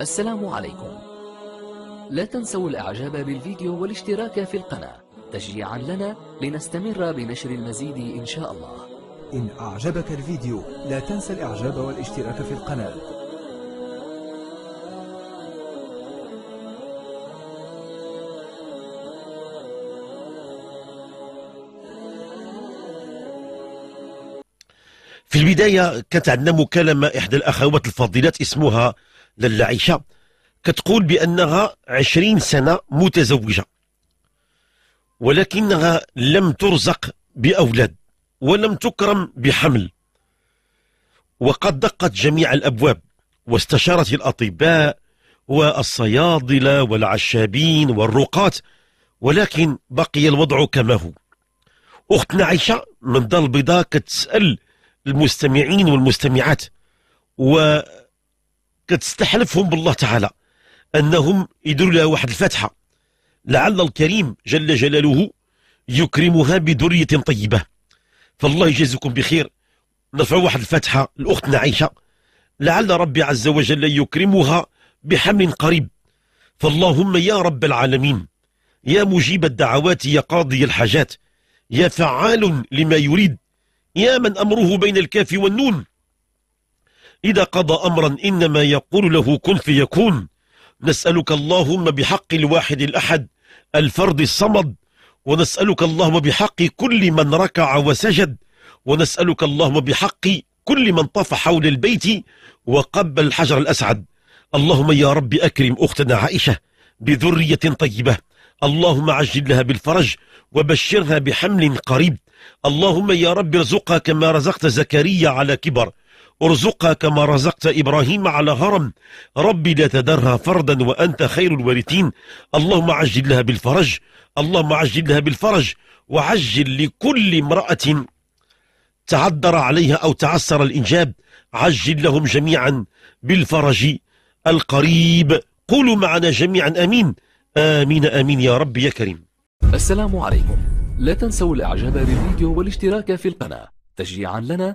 السلام عليكم لا تنسوا الاعجاب بالفيديو والاشتراك في القناة تشجيعا لنا لنستمر بنشر المزيد ان شاء الله إن أعجبك الفيديو لا تنسى الإعجاب والاشتراك في القناة في البداية كانت عندنا مكالمة إحدى الأخوات الفضيلات اسمها عائشه كتقول بأنها عشرين سنة متزوجة ولكنها لم ترزق بأولاد ولم تكرم بحمل وقد دقت جميع الأبواب واستشارت الأطباء والصيادلة والعشابين والرقاة ولكن بقي الوضع كما هو أختنا عائشة من دار البيضاء كتسأل المستمعين والمستمعات و كتستحلفهم بالله تعالى أنهم يديروا لها واحد الفاتحة لعل الكريم جل جلاله يكرمها بدرية طيبة فالله يجازيكم بخير نرفع واحد الفاتحة لأختنا عائشة لعل ربي عز وجل يكرمها بحمل قريب فاللهم يا رب العالمين يا مجيب الدعوات يا قاضي الحاجات يا فعال لما يريد يا من أمره بين الكاف والنون إذا قضى أمرا إنما يقول له كن فيكون نسألك اللهم بحق الواحد الأحد الفرد الصمد ونسألك اللهم بحق كل من ركع وسجد ونسألك اللهم بحق كل من طاف حول البيت وقبل الحجر الأسعد اللهم يا رب أكرم أختنا عائشة بذرية طيبة اللهم عجل لها بالفرج وبشرها بحمل قريب اللهم يا رب ارزقها كما رزقت زكريا على كبر ارزقها كما رزقت إبراهيم على هرم ربي لا تذرها فردا وأنت خير الوارثين اللهم عجل لها بالفرج اللهم عجل لها بالفرج وعجل لكل امرأة تعذر عليها أو تعسر الإنجاب عجل لهم جميعا بالفرج القريب قولوا معنا جميعا أمين آمين آمين يا رب يا كريم السلام عليكم لا تنسوا الإعجاب بالفيديو والاشتراك في القناة تشجيعا لنا